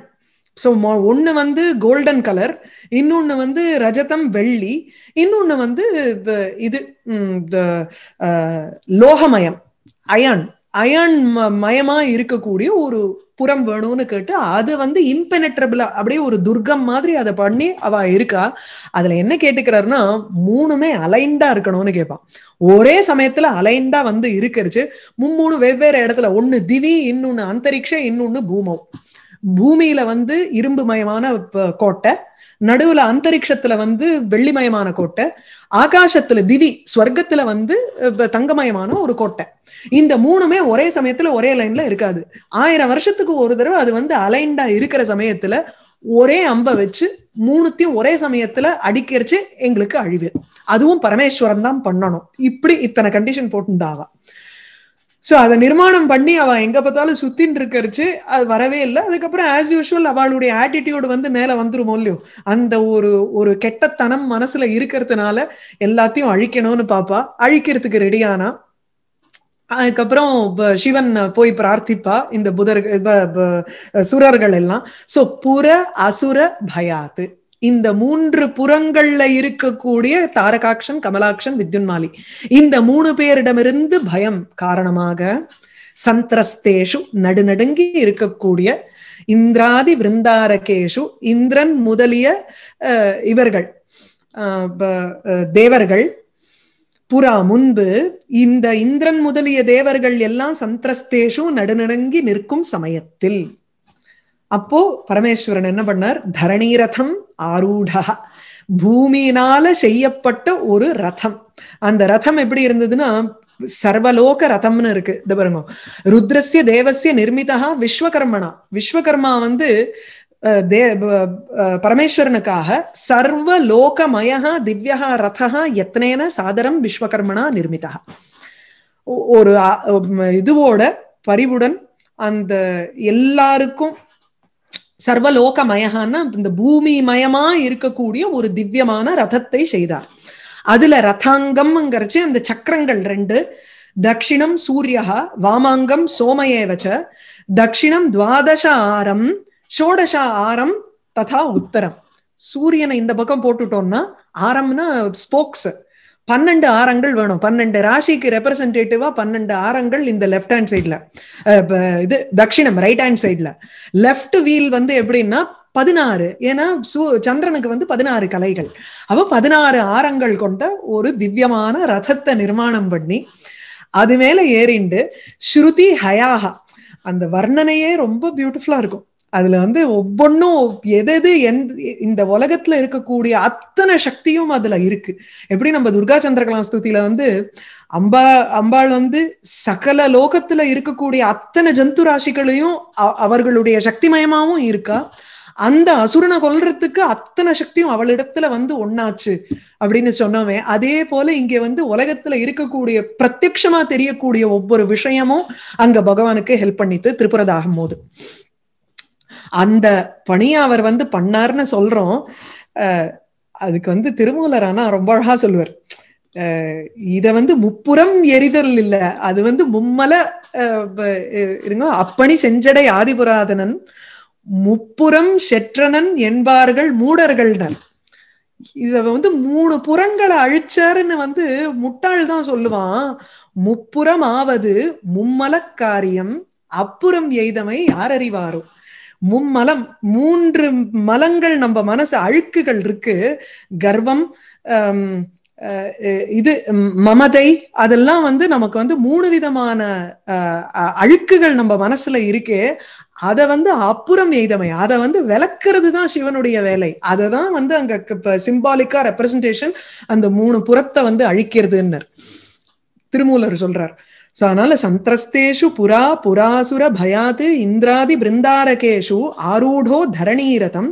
[SPEAKER 1] ஸோ ஒன்று வந்து கோல்டன் கலர் இன்னொன்று வந்து ரஜதம் வெள்ளி இன்னொன்று வந்து இது லோகமயம் அயன் அயன் மயமா இருக்கக்கூடிய ஒரு புறம் வேணும்னு கேட்டு அது வந்து இம்பெனட்ரபிளா அப்படியே ஒரு துர்க்கம் மாதிரி அதை பண்ணி அவ இருக்கா அதுல என்ன கேட்டுக்கிறாருன்னா மூணுமே அலைண்டா இருக்கணும்னு கேட்பான் ஒரே சமயத்துல அலைண்டா வந்து இருக்கிறச்சு மும்மூணு வெவ்வேறு இடத்துல ஒன்னு திவி இன்னொன்னு அந்தரிக்ஷம் இன்னொன்னு பூமம் பூமியில வந்து இரும்பு மயமான கோட்டை நடுவுல அந்தரிக்ஷத்துல வந்து வெள்ளிமயமான கோட்டை ஆகாசத்துல திவி ஸ்வர்க்கத்துல வந்து தங்கமயமான ஒரு கோட்டை இந்த மூணுமே ஒரே சமயத்துல ஒரே லைன்ல இருக்காது ஆயிரம் வருஷத்துக்கு ஒரு தடவை அது வந்து அலைண்டா இருக்கிற சமயத்துல ஒரே அம்ப வச்சு மூணுத்தையும் ஒரே சமயத்துல அடிக்கிறச்சு எங்களுக்கு அழிவு அதுவும் பரமேஸ்வரன் தான் பண்ணணும் இப்படி இத்தனை கண்டிஷன் போட்டுண்டாவா சோ அதை நிர்மாணம் பண்ணி அவள் எங்க பார்த்தாலும் சுத்தின்னு இருக்கிறச்சு அது வரவே இல்லை அதுக்கப்புறம் ஆஸ் யூஷுவல் அவளுடைய ஆட்டிடியூடு வந்து மேல வந்துருமோ இல்லையோ அந்த ஒரு ஒரு கெட்டத்தனம் மனசுல இருக்கிறதுனால எல்லாத்தையும் அழிக்கணும்னு பாப்பா அழிக்கிறதுக்கு ரெடியானா அதுக்கப்புறம் சிவன் போய் பிரார்த்திப்பா இந்த புதர்கள் சுரர்கள் எல்லாம் சோ புற அசுர பயாத்து இந்த மூன்று புறங்கள்ல இருக்கக்கூடிய தாரகாட்சன் கமலாட்சன் வித்யுன்மாலி இந்த மூணு பேரிடமிருந்து பயம் காரணமாக சந்திரஸ்தேஷு நடுநடுங்கி இருக்கக்கூடிய இந்திராதி விருந்தாரகேஷு இந்திரன் முதலிய இவர்கள் தேவர்கள் புறா முன்பு இந்த இந்திரன் முதலிய தேவர்கள் எல்லாம் சந்திரஸ்தேஷு நடுநடுங்கி நிற்கும் சமயத்தில் அப்போ பரமேஸ்வரன் என்ன பண்ணார் தரணி ரதம் ஆரூடா பூமியினால செய்யப்பட்ட ஒரு ரதம் அந்த ரதம் எப்படி இருந்ததுன்னா சர்வலோக ரதம்னு இருக்கு இந்த பாருங்க ருத்ரஸ்ய தேவசிய நிர்மிதா விஸ்வகர்மனா விஸ்வகர்மா வந்து தே பரமேஸ்வரனுக்காக சர்வ லோகமயா திவ்யா ரதா எத்தனேன சாதரம் விஸ்வகர்மனா நிர்மிதா ஒரு இதுவோட பரிவுடன் அந்த எல்லாருக்கும் சர்வலோக மயகான்னா இந்த பூமி மயமா இருக்கக்கூடிய ஒரு திவ்யமான ரதத்தை செய்தார் அதுல ரதாங்கம்ங்கிறச்சு அந்த சக்கரங்கள் ரெண்டு தக்ஷிணம் சூரியா வாமாங்கம் சோமயேவச்ச தக்ஷிணம் துவாதச ஆரம் ஷோடச ஆரம் ததா உத்தரம் சூரியனை இந்த பக்கம் போட்டுட்டோம்னா ஆரம்னா ஸ்போக்ஸ் பன்னெண்டு ஆரங்கள் வேணும் பன்னெண்டு ராசிக்கு ரெப்ரசன்டேட்டிவா பன்னெண்டு ஆரங்கள் இந்த லெஃப்ட் ஹேண்ட் சைட்ல இது தட்சிணம் ரைட் ஹேண்ட் சைட்ல லெஃப்ட் வீல் வந்து எப்படின்னா பதினாறு ஏன்னா சந்திரனுக்கு வந்து பதினாறு கலைகள் அவ பதினாறு ஆரங்கள் கொண்ட ஒரு திவ்யமான ரதத்தை நிர்மாணம் பண்ணி அது மேல ஏறிண்டு ஸ்ருதி ஹயாகா அந்த வர்ணனையே ரொம்ப பியூட்டிஃபுல்லா இருக்கும் அதுல வந்து ஒவ்வொன்றும் எது எது இந்த உலகத்துல இருக்கக்கூடிய அத்தனை சக்தியும் அதுல இருக்கு எப்படி நம்ம துர்கா சந்திரகலாம் ஸ்துதியில வந்து அம்பா அம்பாள் வந்து சகல லோகத்துல இருக்கக்கூடிய அத்தனை ஜந்து ராசிகளையும் அவர்களுடைய சக்திமயமாவும் இருக்கா அந்த அசுரனை கொல்றதுக்கு அத்தனை சக்தியும் அவளிடத்துல வந்து ஒன்னாச்சு அப்படின்னு சொன்னவன் அதே போல இங்க வந்து உலகத்துல இருக்கக்கூடிய பிரத்யட்சமா தெரியக்கூடிய ஒவ்வொரு விஷயமும் அங்க பகவானுக்கு ஹெல்ப் பண்ணிட்டு திரிபுரதாகும் போது அந்த பணியை அவர் வந்து பண்ணார்னு சொல்றோம் அதுக்கு வந்து திருமூலர் ஆனா ரொம்ப அழகா சொல்லுவார் இத வந்து முப்புறம் எரிதல் இல்ல அது வந்து மும்மல இருங்க அப்பணி செஞ்சடை ஆதிபுராதனன் முப்புறம் செற்றனன் என்பார்கள் நன் இத வந்து மூணு புறங்களை அழிச்சாருன்னு வந்து முட்டாள் தான் சொல்லுவான் முப்புறம் ஆவது மும்மல காரியம் அப்புறம் எய்தமை யார் அறிவாரோ மும்மலம் மூன்று மலங்கள் நம்ம மனசு அழுக்குகள் இருக்கு கர்வம் இது மமதை அதெல்லாம் வந்து நமக்கு வந்து மூணு விதமான அழுக்குகள் நம்ம மனசுல இருக்கே அதை வந்து அப்புறம் எய்தமை அதை வந்து விளக்குறது தான் சிவனுடைய வேலை அதை தான் வந்து அங்க சிம்பாலிக்கா ரெப்ரசன்டேஷன் அந்த மூணு புறத்தை வந்து அழிக்கிறதுன்னு திருமூலர் சொல்றார் ஸோ அதனால சந்திரஸ்தேஷு புரா புராசுர பயாத்து இந்திராதி பிருந்தாரகேஷு ஆரூடோ தரணீரதம்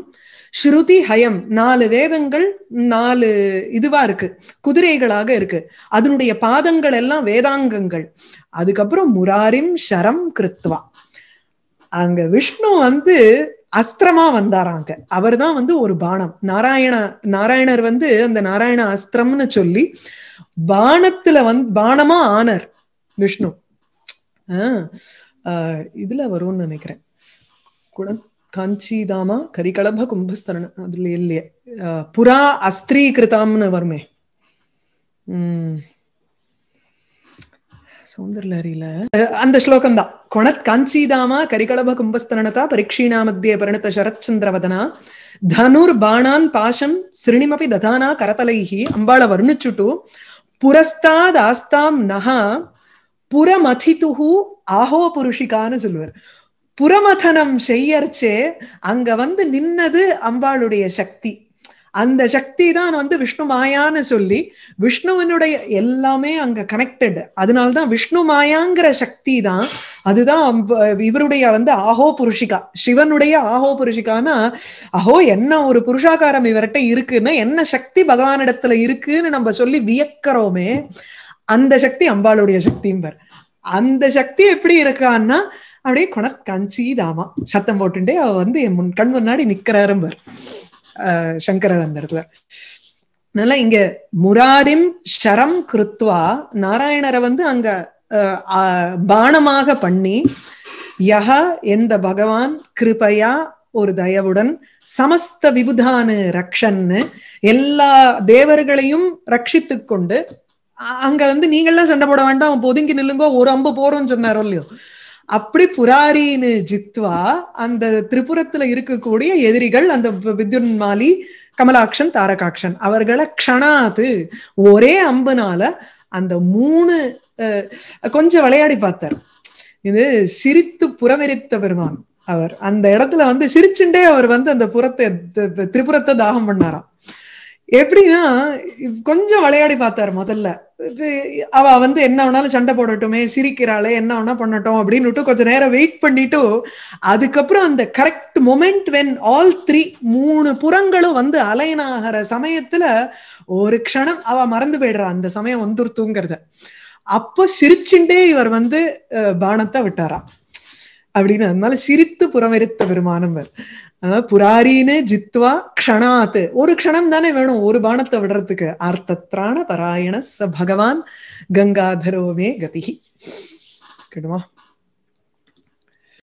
[SPEAKER 1] ஸ்ருதி ஹயம் நாலு வேதங்கள் நாலு இதுவா இருக்கு குதிரைகளாக இருக்கு அதனுடைய பாதங்கள் எல்லாம் வேதாங்கங்கள் அதுக்கப்புறம் முராரிம் ஷரம் கிருத்வா அங்க விஷ்ணு வந்து அஸ்திரமா வந்தாராங்க அவர் தான் வந்து ஒரு பானம் நாராயண நாராயணர் வந்து அந்த நாராயண அஸ்திரம்னு சொல்லி பானத்துல வந்து பானமா ஆனர் விஷ்ணு இதுல வரும்னு நினைக்கிறேன் காஞ்சிதாமா கரிகலப கும்பஸ்தரன் அதுல இல்லையே புறா அஸ்திரீகிருதாம்னு வருமே உம் சௌந்தர்லரியில அந்த ஸ்லோகம் தான் கொணத் காஞ்சிதாமா கரிகலப கும்பஸ்தரணதா பரீட்சீணா மத்திய பரிணத சரச்சந்திரவதனா தனுர் பாணான் பாஷம் சிறுணிமபி ததானா கரதலைஹி அம்பாளை வர்ணிச்சுட்டு புரஸ்தாத் ஆஸ்தாம் நகா புறமதிதுகு ஆஹோ புருஷிகான்னு சொல்லுவார் புறமதனம் செய்யறச்சே அங்க வந்து நின்னது அம்பாளுடைய சக்தி அந்த சக்தி தான் வந்து விஷ்ணு மாயான்னு சொல்லி விஷ்ணுவனுடைய எல்லாமே அங்க கனெக்டட் அதனால்தான் விஷ்ணு மாயாங்கிற சக்தி தான் அதுதான் இவருடைய வந்து ஆஹோ புருஷிகா சிவனுடைய ஆஹோ புருஷிகானா அஹோ என்ன ஒரு புருஷாகாரம் இவர்கிட்ட இருக்குன்னு என்ன சக்தி பகவானிடத்துல இருக்குன்னு நம்ம சொல்லி வியக்கிறோமே அந்த சக்தி அம்பாளுடைய சக்திம்பார் அந்த சக்தி எப்படி இருக்கான்னா அப்படியே கொண தாமா சத்தம் போட்டுட்டே அவ வந்து என் முன் கண் முன்னாடி ஆஹ் சங்கரர் அந்த இடத்துல அதனால இங்க முராரிம் ஷரம் கிருத்வா நாராயணரை வந்து அங்க பானமாக பண்ணி யஹ எந்த பகவான் கிருபையா ஒரு தயவுடன் சமஸ்த விபுதானு ரக்ஷன்னு எல்லா தேவர்களையும் ரட்சித்து கொண்டு அங்க வந்து நீங்களாம் சண்டை போட வேண்டாம் பொதுங்கி நில்லுங்க ஒரு அம்பு போறோம்னு சொன்னாரோ இல்லையோ அப்படி புராரின்னு ஜித்வா அந்த திரிபுரத்துல இருக்கக்கூடிய எதிரிகள் அந்த வித்யுன்மாலி கமலாக்ஷன் தாரகாக்ஷன் அவர்களை க்ஷணாத்து ஒரே அம்புனால அந்த மூணு கொஞ்சம் விளையாடி பார்த்தார் இது சிரித்து புறமெரித்த பெருமான் அவர் அந்த இடத்துல வந்து சிரிச்சுண்டே அவர் வந்து அந்த புறத்தை திரிபுரத்தை தாகம் பண்ணாராம் எப்படின்னா கொஞ்சம் விளையாடி பார்த்தாரு முதல்ல அவ வந்து என்ன வேணாலும் சண்டை போடட்டுமே சிரிக்கிறாளே என்ன வேணா பண்ணட்டும் அப்படின்னு கொஞ்சம் நேரம் வெயிட் பண்ணிட்டு அதுக்கப்புறம் அந்த correct moment when all three மூணு புறங்களும் வந்து அலைனாகிற சமயத்துல ஒரு க்ஷணம் அவ மறந்து போயிடுறா அந்த சமயம் வந்துருத்துங்கிறத அப்போ சிரிச்சுட்டே இவர் வந்து பானத்தை விட்டாரா அப்படின்னு அதனால சிரித்து புறமெரித்த பெருமானம் புராரினே ஜித்வா க்ஷணாத்து ஒரு க்ஷணம் தானே வேணும் ஒரு பானத்தை விடுறதுக்கு ஆர்த்தத்ராண பராயண ச பகவான் கங்காதரோமே கதிகி கேட்டுமா